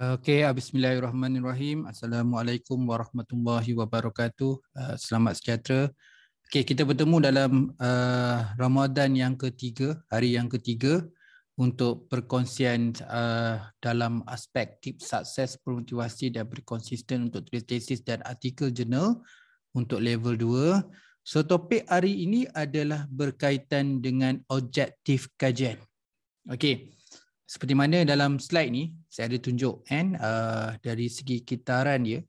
Okey, ah, bismillahirrahmanirrahim. Assalamualaikum warahmatullahi wabarakatuh. Ah, selamat sejahtera. Okey, kita bertemu dalam uh, Ramadan yang ketiga, hari yang ketiga untuk perkongsian uh, dalam aspek tips sukses promotivasi dan berkonsisten untuk tesis dan artikel jurnal untuk level 2. So topik hari ini adalah berkaitan dengan objektif kajian. Okey seperti mana dalam slide ni saya ada tunjuk kan uh, dari segi kitaran dia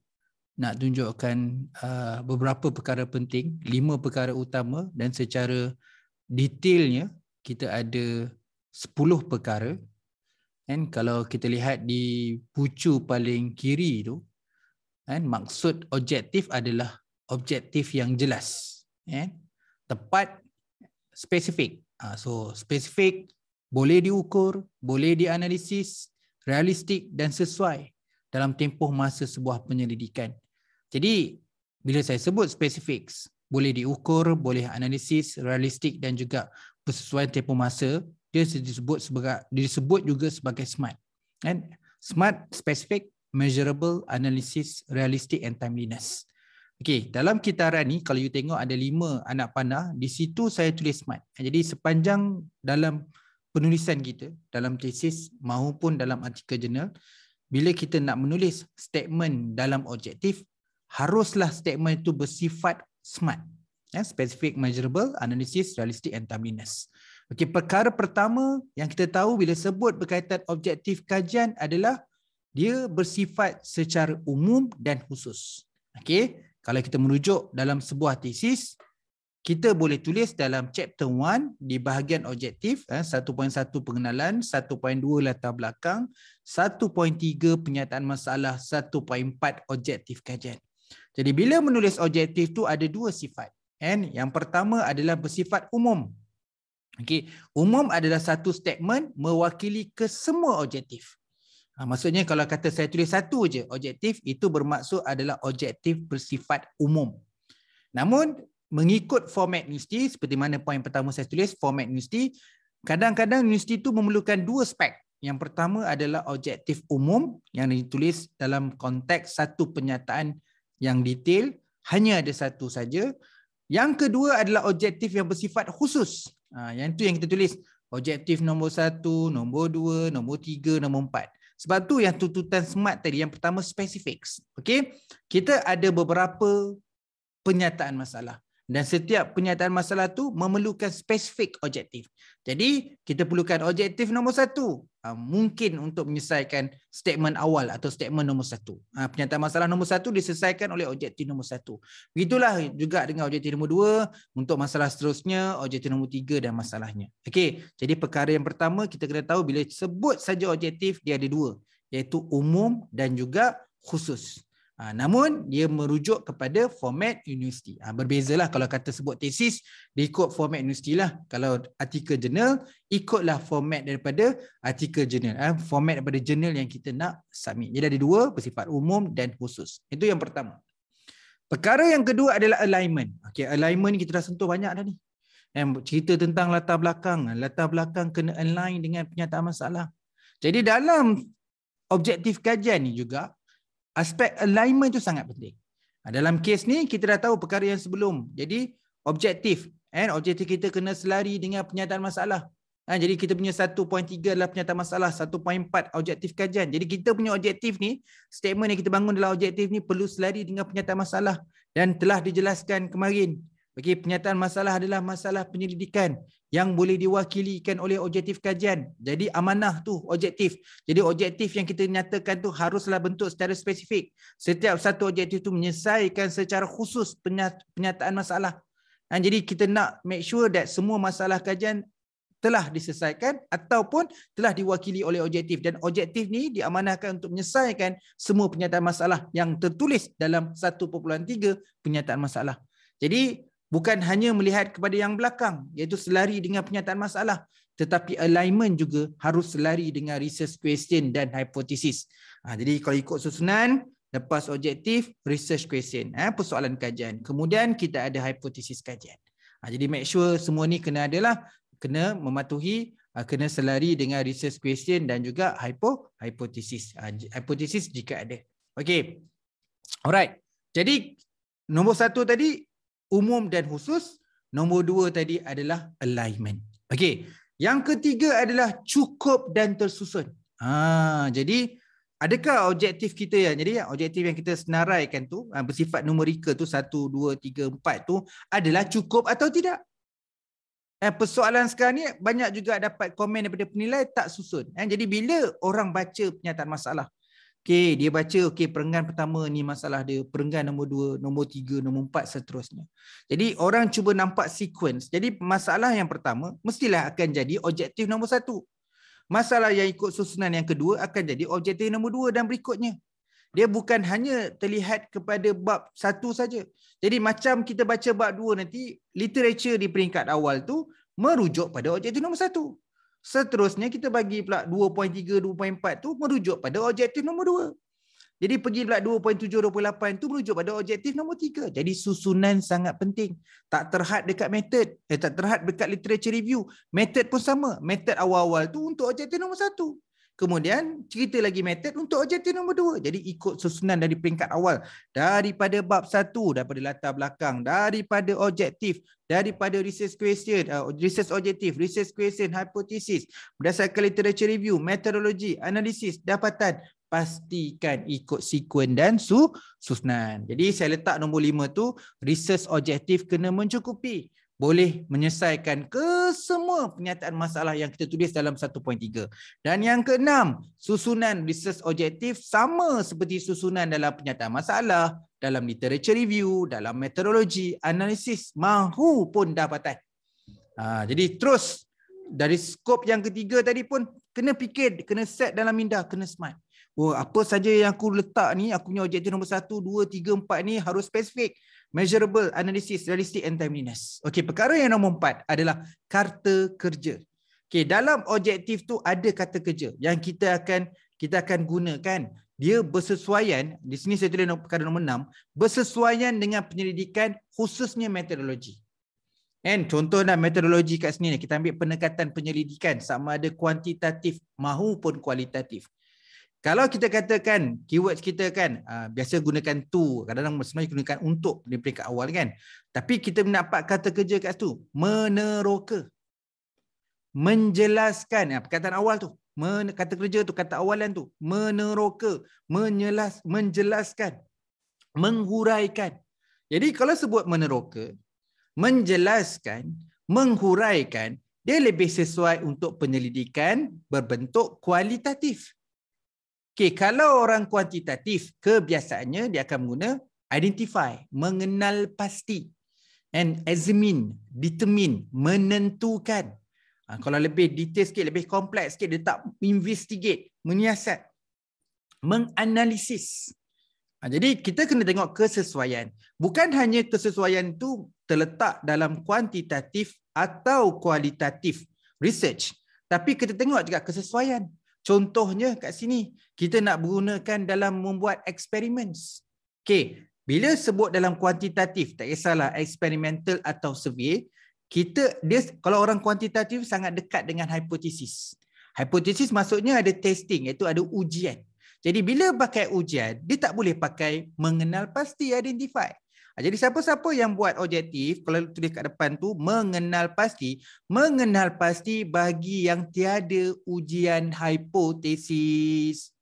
nak tunjukkan uh, beberapa perkara penting, lima perkara utama dan secara detailnya kita ada sepuluh perkara. Kan kalau kita lihat di pucu paling kiri tu kan maksud objektif adalah objektif yang jelas kan tepat spesifik. Ah, so spesifik boleh diukur, boleh dianalisis, realistik dan sesuai dalam tempoh masa sebuah penyelidikan. Jadi, bila saya sebut spesifik, boleh diukur, boleh analisis, realistik dan juga persesuaian tempoh masa, dia disebut sebagai disebut juga sebagai SMART. And SMART, specific, measurable, analysis, realistic and timeliness. Okey, dalam kitaran ni kalau you tengok ada lima anak panah, di situ saya tulis SMART. Jadi sepanjang dalam penulisan kita dalam tesis maupun dalam artikel jurnal bila kita nak menulis statement dalam objektif haruslah statement itu bersifat smart ya specific measurable analysis realistic and timeliness okey perkara pertama yang kita tahu bila sebut berkaitan objektif kajian adalah dia bersifat secara umum dan khusus okey kalau kita merujuk dalam sebuah tesis kita boleh tulis dalam chapter 1 di bahagian objektif 1.1 eh, pengenalan 1.2 latar belakang 1.3 penyataan masalah 1.4 objektif kajian jadi bila menulis objektif tu ada dua sifat and yang pertama adalah bersifat umum okey umum adalah satu statement mewakili kesemua objektif ha, maksudnya kalau kata saya tulis satu je objektif itu bermaksud adalah objektif bersifat umum Namun mengikut format universiti seperti mana poin pertama saya tulis format universiti kadang-kadang universiti itu memerlukan dua spek yang pertama adalah objektif umum yang ditulis dalam konteks satu pernyataan yang detail hanya ada satu saja yang kedua adalah objektif yang bersifat khusus ha, yang itu yang kita tulis objektif nombor satu nombor dua nombor tiga nombor empat sebab tu yang tuntutan smart tadi yang pertama specifics okay kita ada beberapa penyataan masalah dan setiap penyataan masalah tu memerlukan spesifik objektif. Jadi kita perlukan objektif nombor satu ha, mungkin untuk menyelesaikan statement awal atau statement nombor satu. Ha, penyataan masalah nombor satu diselesaikan oleh objektif nombor satu. Begitulah juga dengan objektif nombor dua untuk masalah seterusnya, objektif nombor tiga dan masalahnya. Okey, jadi perkara yang pertama kita kena tahu bila sebut saja objektif dia ada dua iaitu umum dan juga khusus. Ha, namun dia merujuk kepada format universiti. Ha, berbezalah kalau kata sebut tesis, dia ikut format universiti lah. Kalau artikel jurnal, ikutlah format daripada artikel jurnal. Ha, format daripada jurnal yang kita nak submit. Jadi ada dua, bersifat umum dan khusus. Itu yang pertama. Perkara yang kedua adalah alignment. Okay, alignment ni kita dah sentuh banyak dah ni. Ha, cerita tentang latar belakang. Latar belakang kena align dengan penyataan masalah. Jadi dalam objektif kajian ni juga, aspek alignment tu sangat penting. Ha, dalam kes ni kita dah tahu perkara yang sebelum. Jadi objektif kan objektif kita kena selari dengan penyataan masalah. Ha, jadi kita punya 1.3 adalah penyataan masalah, 1.4 objektif kajian. Jadi kita punya objektif ni, statement yang kita bangun dalam objektif ni perlu selari dengan penyataan masalah dan telah dijelaskan kemarin Okey, penyataan masalah adalah masalah penyelidikan yang boleh diwakilikan oleh objektif kajian. Jadi amanah tu objektif. Jadi objektif yang kita nyatakan tu haruslah bentuk secara spesifik. Setiap satu objektif tu menyelesaikan secara khusus penyataan masalah. Dan ha, jadi kita nak make sure that semua masalah kajian telah diselesaikan ataupun telah diwakili oleh objektif dan objektif ni diamanahkan untuk menyelesaikan semua penyataan masalah yang tertulis dalam 1.3 penyataan masalah. Jadi bukan hanya melihat kepada yang belakang iaitu selari dengan penyataan masalah tetapi alignment juga harus selari dengan research question dan hypothesis. Ha, jadi kalau ikut susunan lepas objektif research question ha, persoalan kajian kemudian kita ada hypothesis kajian. Ha, jadi make sure semua ni kena adalah kena mematuhi ha, kena selari dengan research question dan juga hypo hypothesis ha, hypothesis jika ada. Okey. Alright. Jadi nombor satu tadi umum dan khusus. Nombor dua tadi adalah alignment. Okey. Yang ketiga adalah cukup dan tersusun. Ha, jadi adakah objektif kita ya? Jadi objektif yang kita senaraikan tu ha, bersifat numerika tu 1 2 3 4 tu adalah cukup atau tidak? Eh, persoalan sekarang ni banyak juga dapat komen daripada penilai tak susun. Eh, jadi bila orang baca penyataan masalah, Okay, dia baca okay, perenggan pertama ni masalah dia, perenggan nombor dua, nombor tiga, nombor empat seterusnya. Jadi orang cuba nampak sequence. Jadi masalah yang pertama mestilah akan jadi objektif nombor satu. Masalah yang ikut susunan yang kedua akan jadi objektif nombor dua dan berikutnya. Dia bukan hanya terlihat kepada bab satu saja. Jadi macam kita baca bab dua nanti, literature di peringkat awal tu merujuk pada objektif nombor satu. Seterusnya kita bagi pula 2.3, 2.4 tu merujuk pada objektif nombor 2. Jadi pergi pula 2.7, 2.8 tu merujuk pada objektif nombor 3. Jadi susunan sangat penting. Tak terhad dekat method. Eh, tak terhad dekat literature review. Method pun sama. Method awal-awal tu untuk objektif nombor 1. Kemudian cerita lagi method untuk objektif nombor dua. Jadi ikut susunan dari peringkat awal. Daripada bab satu, daripada latar belakang, daripada objektif, daripada research question, uh, research objektif, research question, hypothesis, berdasarkan literature review, methodology, analisis, dapatan, pastikan ikut sekuen dan su susunan. Jadi saya letak nombor lima tu, research objektif kena mencukupi boleh menyelesaikan kesemua penyataan masalah yang kita tulis dalam 1.3. Dan yang keenam, susunan research objektif sama seperti susunan dalam penyataan masalah, dalam literature review, dalam meteorologi, analisis mahupun dapatan. Ha, jadi terus dari skop yang ketiga tadi pun kena fikir, kena set dalam minda, kena smart. Oh, apa saja yang aku letak ni, aku punya objektif nombor satu dua tiga empat ni harus spesifik. Measurable analysis, realistic and timeliness. Okey, perkara yang nombor empat adalah karta kerja. Okey, dalam objektif tu ada kata kerja yang kita akan kita akan gunakan. Dia bersesuaian, di sini saya tulis perkara nombor enam bersesuaian dengan penyelidikan khususnya metodologi. And contoh dan metodologi kat sini kita ambil pendekatan penyelidikan sama ada kuantitatif mahupun kualitatif. Kalau kita katakan keywords kita kan uh, biasa gunakan tu kadang-kadang sebenarnya gunakan untuk di peringkat awal kan. Tapi kita mendapat kata kerja kat situ meneroka. Menjelaskan ya, perkataan awal tu. Men, kata kerja tu kata awalan tu meneroka, menjelas, menjelaskan, menghuraikan. Jadi kalau sebut meneroka, menjelaskan, menghuraikan dia lebih sesuai untuk penyelidikan berbentuk kualitatif. Okay, kalau orang kuantitatif, kebiasaannya dia akan guna identify, mengenal pasti. And examine, determine, menentukan. Ha, kalau lebih detail sikit, lebih kompleks sikit, dia tak investigate, menyiasat, Menganalisis. Ha, jadi kita kena tengok kesesuaian. Bukan hanya kesesuaian tu terletak dalam kuantitatif atau kualitatif research. Tapi kita tengok juga kesesuaian. Contohnya kat sini, kita nak gunakan dalam membuat eksperimen. Okay. Bila sebut dalam kuantitatif, tak kisahlah eksperimental atau survey, kita dia kalau orang kuantitatif sangat dekat dengan hipotesis. Hipotesis maksudnya ada testing, iaitu ada ujian. Jadi bila pakai ujian, dia tak boleh pakai mengenal pasti, identify. Ha, jadi siapa-siapa yang buat objektif kalau tulis kat depan tu mengenal pasti, mengenal pasti bagi yang tiada ujian hipotesis.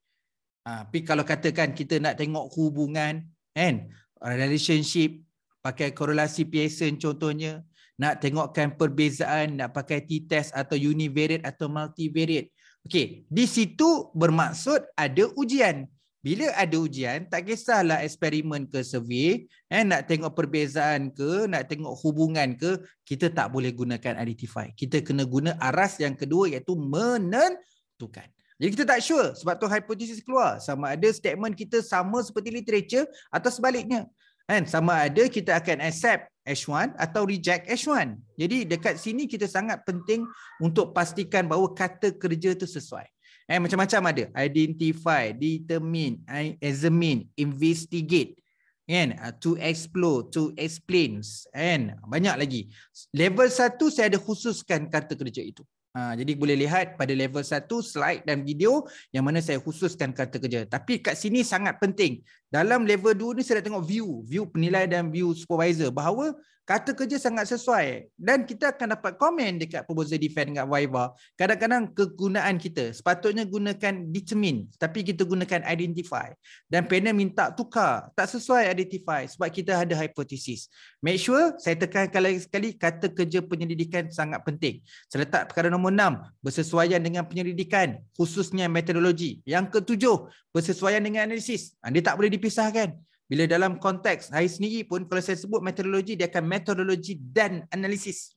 Ha, tapi kalau katakan kita nak tengok hubungan, kan? relationship, pakai korelasi Pearson contohnya, nak tengokkan perbezaan, nak pakai t-test atau univariate atau multivariate. Okey, di situ bermaksud ada ujian. Bila ada ujian, tak kisahlah eksperimen ke survey, eh, nak tengok perbezaan ke, nak tengok hubungan ke, kita tak boleh gunakan identify. Kita kena guna aras yang kedua iaitu menentukan. Jadi kita tak sure sebab tu hipotesis keluar. Sama ada statement kita sama seperti literature atau sebaliknya. Kan? Sama ada kita akan accept H1 atau reject H1. Jadi dekat sini kita sangat penting untuk pastikan bahawa kata kerja itu sesuai. Eh, macam-macam ada. Identify, determine, examine, investigate. And ah, to explore, to explain. And banyak lagi. Level 1 saya ada khususkan kata kerja itu. Ha, jadi boleh lihat pada level 1 slide dan video yang mana saya khususkan kata kerja. Tapi kat sini sangat penting. Dalam level 2 ni saya nak tengok view, view penilai dan view supervisor bahawa kata kerja sangat sesuai dan kita akan dapat komen dekat proposal defend dekat Viva. Kadang-kadang kegunaan kita sepatutnya gunakan determine tapi kita gunakan identify dan panel minta tukar tak sesuai identify sebab kita ada hypothesis. Make sure saya tekankan lagi sekali kata kerja penyelidikan sangat penting. Saya letak perkara nombor 6 bersesuaian dengan penyelidikan khususnya metodologi. Yang ketujuh bersesuaian dengan analisis. Ha, dia tak boleh dipisahkan. Bila dalam konteks saya sendiri pun kalau saya sebut metodologi, dia akan metodologi dan analisis.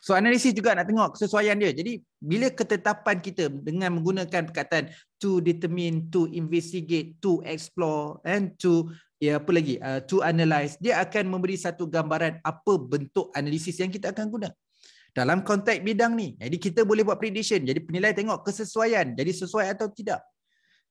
So analisis juga nak tengok kesesuaian dia. Jadi bila ketetapan kita dengan menggunakan perkataan to determine, to investigate, to explore and to ya apa lagi? Uh, to analyze, dia akan memberi satu gambaran apa bentuk analisis yang kita akan guna. Dalam konteks bidang ni. Jadi kita boleh buat prediction. Jadi penilai tengok kesesuaian. Jadi sesuai atau tidak.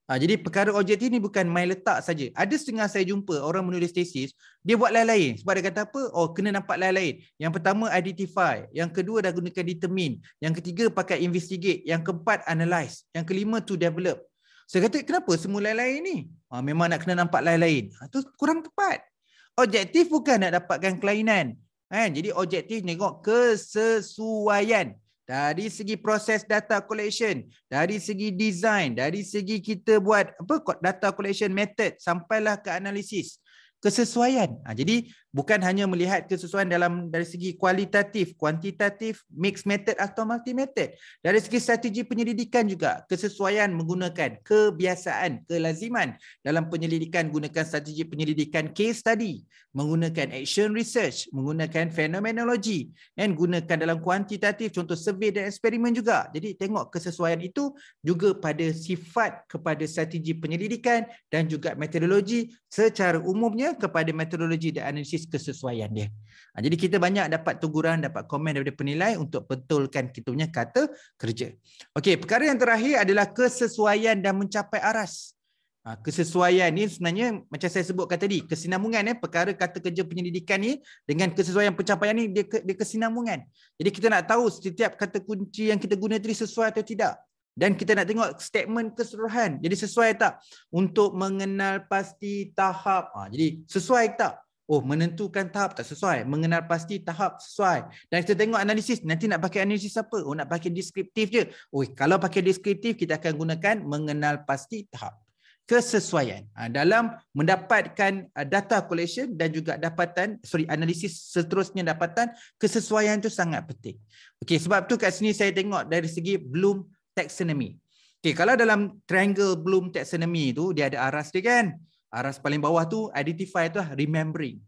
Ha, jadi perkara objektif ni bukan main letak saja. Ada setengah saya jumpa orang menulis tesis, dia buat lain-lain. Sebab dia kata apa? Oh, kena nampak lain-lain. Yang pertama, identify. Yang kedua, dah gunakan determine. Yang ketiga, pakai investigate. Yang keempat, analyze. Yang kelima, to develop. Saya kata, kenapa semua lain-lain ni? Ha, memang nak kena nampak lain-lain. Itu ha, -lain. kurang tepat. Objektif bukan nak dapatkan kelainan. Ha, jadi objektif tengok kesesuaian dari segi proses data collection, dari segi design, dari segi kita buat apa data collection method sampailah ke analisis kesesuaian. Ha, jadi bukan hanya melihat kesesuaian dalam dari segi kualitatif, kuantitatif, mixed method atau multi method. Dari segi strategi penyelidikan juga, kesesuaian menggunakan kebiasaan, kelaziman dalam penyelidikan gunakan strategi penyelidikan case study, menggunakan action research, menggunakan phenomenology, dan gunakan dalam kuantitatif contoh survey dan eksperimen juga. Jadi tengok kesesuaian itu juga pada sifat kepada strategi penyelidikan dan juga metodologi secara umumnya kepada metodologi dan analisis kesesuaian dia. Ha, jadi kita banyak dapat teguran, dapat komen daripada penilai untuk betulkan kita punya kata kerja. Okey, perkara yang terakhir adalah kesesuaian dan mencapai aras. Ha, kesesuaian ni sebenarnya macam saya sebutkan tadi, kesinambungan eh, perkara kata kerja penyelidikan ni dengan kesesuaian pencapaian ni, dia, dia kesinambungan. Jadi kita nak tahu setiap kata kunci yang kita guna tadi sesuai atau tidak. Dan kita nak tengok statement keseluruhan. Jadi sesuai tak? Untuk mengenal pasti tahap. Ha, jadi sesuai tak? Oh menentukan tahap tak sesuai. Mengenal pasti tahap sesuai. Dan kita tengok analisis. Nanti nak pakai analisis apa? Oh nak pakai deskriptif je. Oh kalau pakai deskriptif kita akan gunakan mengenal pasti tahap kesesuaian ah, dalam mendapatkan ah, data collection dan juga dapatan sorry analisis seterusnya dapatan kesesuaian itu sangat penting. Okey sebab tu kat sini saya tengok dari segi belum taxonomy. Okay, kalau dalam triangle Bloom taxonomy itu dia ada aras dia kan? Aras paling bawah tu identify itu lah, remembering.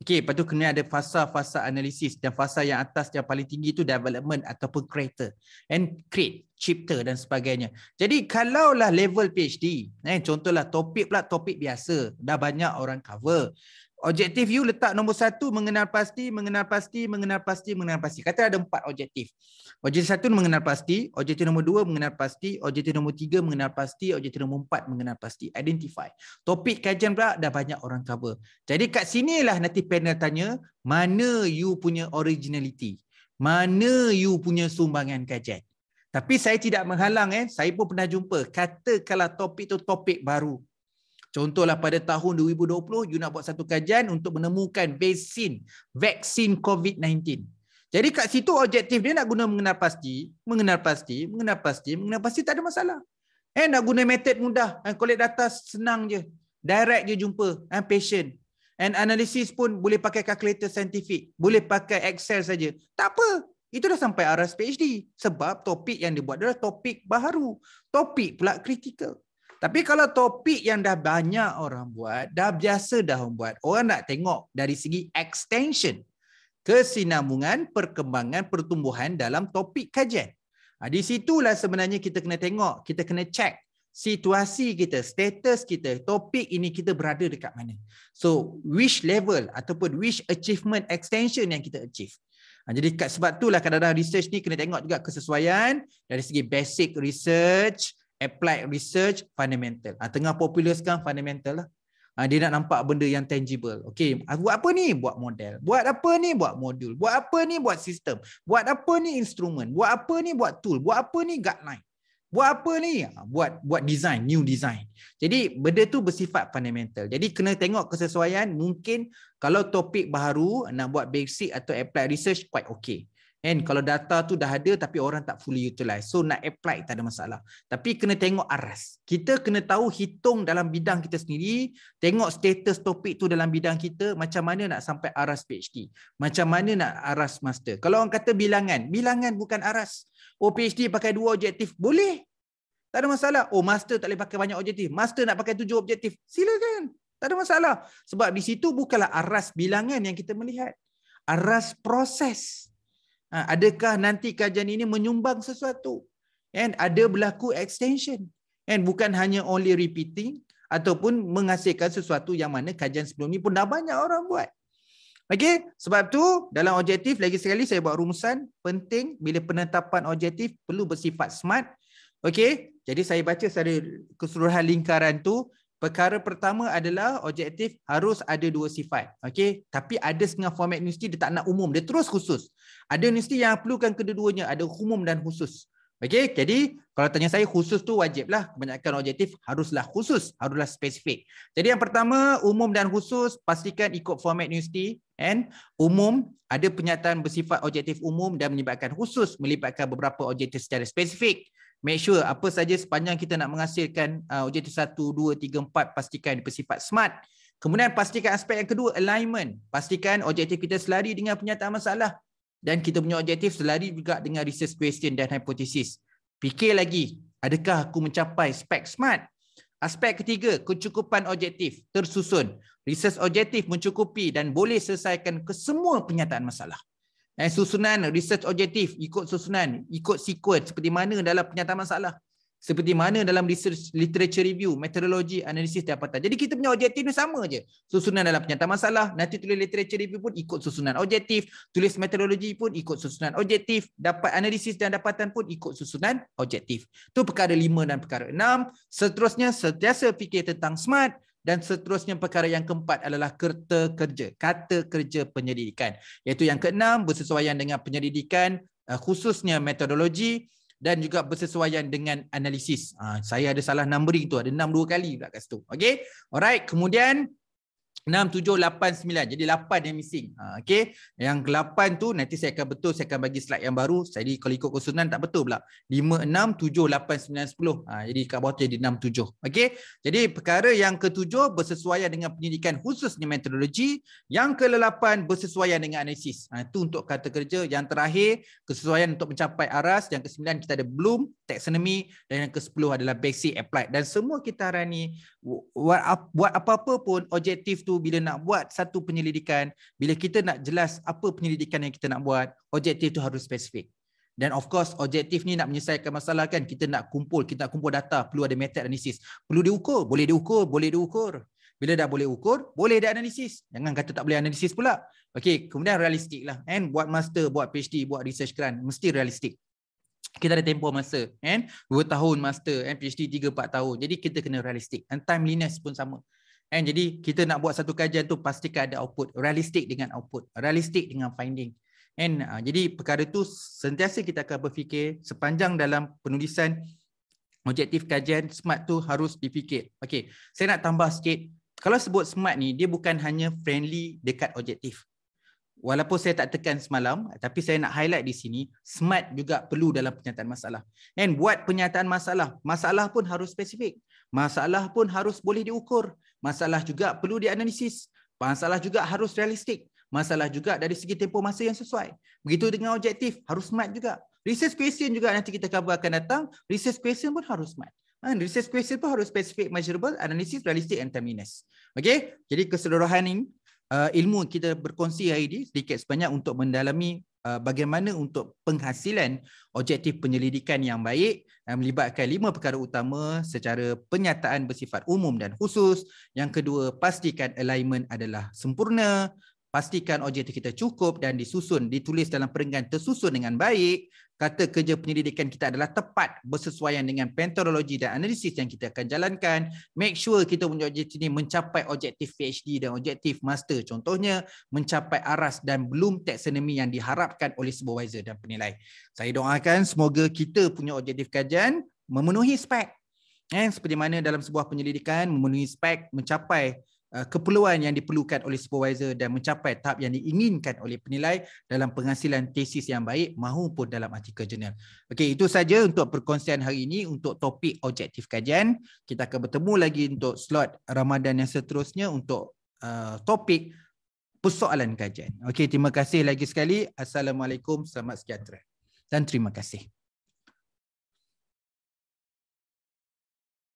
Okay, lepas tu kena ada fasa-fasa analisis dan fasa yang atas yang paling tinggi itu development ataupun creator. And create, chapter dan sebagainya. Jadi kalaulah level PhD, eh, contohlah topik pula topik biasa. Dah banyak orang cover. Objektif you letak nombor satu mengenal pasti, mengenal pasti, mengenal pasti, mengenal pasti. Kata ada empat objektif. Objektif satu mengenal pasti, objektif nombor dua mengenal pasti, objektif nombor tiga mengenal pasti, objektif nombor empat mengenal pasti. Identify. Topik kajian pula dah banyak orang cover. Jadi kat sini lah nanti panel tanya, mana you punya originality? Mana you punya sumbangan kajian? Tapi saya tidak menghalang eh, saya pun pernah jumpa. kata kalau topik tu topik baru. Contohlah pada tahun 2020 you nak buat satu kajian untuk menemukan vaksin vaksin COVID-19. Jadi kat situ objektif dia nak guna mengenal pasti, mengenal pasti, mengenal pasti, mengenal pasti tak ada masalah. Eh nak guna method mudah, eh, collect data senang je. Direct je jumpa eh, patient. And analysis pun boleh pakai calculator scientific, boleh pakai Excel saja. Tak apa. Itu dah sampai aras PhD. Sebab topik yang dibuat adalah topik baru, Topik pula kritikal. Tapi kalau topik yang dah banyak orang buat, dah biasa dah orang buat, orang nak tengok dari segi extension, kesinambungan, perkembangan, pertumbuhan dalam topik kajian. Ha, di situlah sebenarnya kita kena tengok, kita kena check situasi kita, status kita, topik ini kita berada dekat mana. So, which level ataupun which achievement extension yang kita achieve. Ha, jadi sebab itulah kadang-kadang research ni kena tengok juga kesesuaian dari segi basic research, applied research fundamental. Ha, tengah popular sekarang fundamental lah. Ha, dia nak nampak benda yang tangible. Okay, ah, buat apa ni? Buat model. Buat apa ni? Buat modul. Buat apa ni? Buat sistem. Buat apa ni? Instrument. Buat apa ni? Buat tool. Buat apa ni? Guideline. Buat apa ni? Buat buat design, new design. Jadi benda tu bersifat fundamental. Jadi kena tengok kesesuaian. Mungkin kalau topik baru nak buat basic atau applied research quite okay. Kan? Kalau data tu dah ada tapi orang tak fully utilize. So nak apply tak ada masalah. Tapi kena tengok aras. Kita kena tahu hitung dalam bidang kita sendiri. Tengok status topik tu dalam bidang kita. Macam mana nak sampai aras PhD. Macam mana nak aras master. Kalau orang kata bilangan. Bilangan bukan aras. Oh PhD pakai dua objektif. Boleh. Tak ada masalah. Oh master tak boleh pakai banyak objektif. Master nak pakai tujuh objektif. Silakan. Tak ada masalah. Sebab di situ bukanlah aras bilangan yang kita melihat. Aras proses. Proses. Ha, adakah nanti kajian ini menyumbang sesuatu and ada berlaku extension and bukan hanya only repeating ataupun menghasilkan sesuatu yang mana kajian sebelum ini pun dah banyak orang buat Okey, sebab tu dalam objektif lagi sekali saya buat rumusan penting bila penetapan objektif perlu bersifat smart. Okey, jadi saya baca secara keseluruhan lingkaran tu, Perkara pertama adalah objektif harus ada dua sifat. okay? tapi ada setengah format universiti dia tak nak umum, dia terus khusus. Ada universiti yang perlukan kedua-duanya, ada umum dan khusus. okay? jadi kalau tanya saya khusus tu wajiblah. banyakkan objektif haruslah khusus, haruslah spesifik. Jadi yang pertama umum dan khusus pastikan ikut format universiti and umum ada penyataan bersifat objektif umum dan menyebabkan khusus melibatkan beberapa objektif secara spesifik make sure apa saja sepanjang kita nak menghasilkan uh, OJT 1, 2, 3, 4 pastikan bersifat smart. Kemudian pastikan aspek yang kedua alignment. Pastikan objektif kita selari dengan penyataan masalah dan kita punya objektif selari juga dengan research question dan hypothesis. Fikir lagi, adakah aku mencapai spek smart? Aspek ketiga, kecukupan objektif tersusun. Research objektif mencukupi dan boleh selesaikan kesemua penyataan masalah. Eh, susunan research objektif ikut susunan, ikut sequence seperti mana dalam penyataan masalah. Seperti mana dalam research literature review, methodology, analisis dan Jadi kita punya objektif ni sama je. Susunan dalam penyataan masalah, nanti tulis literature review pun ikut susunan objektif, tulis methodology pun ikut susunan objektif, dapat analisis dan dapatan pun ikut susunan objektif. Tu perkara lima dan perkara enam. Seterusnya, sentiasa fikir tentang SMART dan seterusnya perkara yang keempat adalah kerta kerja, kata kerja penyelidikan. Iaitu yang keenam bersesuaian dengan penyelidikan eh, khususnya metodologi dan juga bersesuaian dengan analisis. Ha, saya ada salah numbering tu, ada enam dua kali pula kat situ. Okay, alright. Kemudian 6, 7, 8, 9. Jadi 8 yang missing. Ha, okay. Yang ke-8 tu nanti saya akan betul. Saya akan bagi slide yang baru. Jadi kalau ikut kesunan tak betul pula. 5, 6, 7, 8, 9, 10. Ha, jadi kat bawah tu jadi 6, 7. Okay. Jadi perkara yang ke-7 bersesuaian dengan penyelidikan khususnya metodologi. Yang ke-8 bersesuaian dengan analisis. Ha, itu untuk kata kerja. Yang terakhir kesesuaian untuk mencapai aras. Yang ke-9 kita ada bloom, taxonomy. Dan yang ke-10 adalah basic applied. Dan semua kita hari ni buat apa-apa pun objektif tu itu bila nak buat satu penyelidikan, bila kita nak jelas apa penyelidikan yang kita nak buat, objektif itu harus spesifik. Dan of course, objektif ni nak menyelesaikan masalah kan, kita nak kumpul, kita nak kumpul data, perlu ada method analisis. Perlu diukur, boleh diukur, boleh diukur. Bila dah boleh ukur, boleh analisis. Jangan kata tak boleh analisis pula. Okey, kemudian realistik lah. And buat master, buat PhD, buat research grant, mesti realistik. Kita ada tempoh masa. And 2 tahun master, and PhD 3-4 tahun. Jadi kita kena realistik. And timeliness pun sama. And jadi kita nak buat satu kajian tu pastikan ada output realistik dengan output realistik dengan finding and uh, jadi perkara tu sentiasa kita akan berfikir sepanjang dalam penulisan objektif kajian smart tu harus difikir okey saya nak tambah sikit kalau sebut smart ni dia bukan hanya friendly dekat objektif walaupun saya tak tekan semalam tapi saya nak highlight di sini smart juga perlu dalam penyataan masalah and buat penyataan masalah masalah pun harus spesifik masalah pun harus boleh diukur masalah juga perlu dianalisis. Masalah juga harus realistik. Masalah juga dari segi tempoh masa yang sesuai. Begitu dengan objektif, harus smart juga. Research question juga nanti kita cover akan datang. Research question pun harus smart. Ha, research question pun harus specific, measurable, analysis, realistic and terminus. Okay? Jadi keseluruhan ini, uh, ilmu kita berkongsi hari ini sedikit sebanyak untuk mendalami Uh, bagaimana untuk penghasilan objektif penyelidikan yang baik yang melibatkan lima perkara utama secara penyataan bersifat umum dan khusus. Yang kedua, pastikan alignment adalah sempurna. Pastikan objektif kita cukup dan disusun, ditulis dalam perenggan tersusun dengan baik kata kerja penyelidikan kita adalah tepat bersesuaian dengan pentologi dan analisis yang kita akan jalankan. Make sure kita punya objektif ini mencapai objektif PhD dan objektif master. Contohnya, mencapai aras dan belum taksonomi yang diharapkan oleh supervisor dan penilai. Saya doakan semoga kita punya objektif kajian memenuhi spek. Eh, seperti mana dalam sebuah penyelidikan memenuhi spek mencapai Uh, keperluan yang diperlukan oleh supervisor dan mencapai tahap yang diinginkan oleh penilai dalam penghasilan tesis yang baik maupun dalam artikel jurnal. Okey, itu saja untuk perkongsian hari ini untuk topik objektif kajian. Kita akan bertemu lagi untuk slot Ramadan yang seterusnya untuk uh, topik persoalan kajian. Okey, terima kasih lagi sekali. Assalamualaikum, selamat sejahtera dan terima kasih.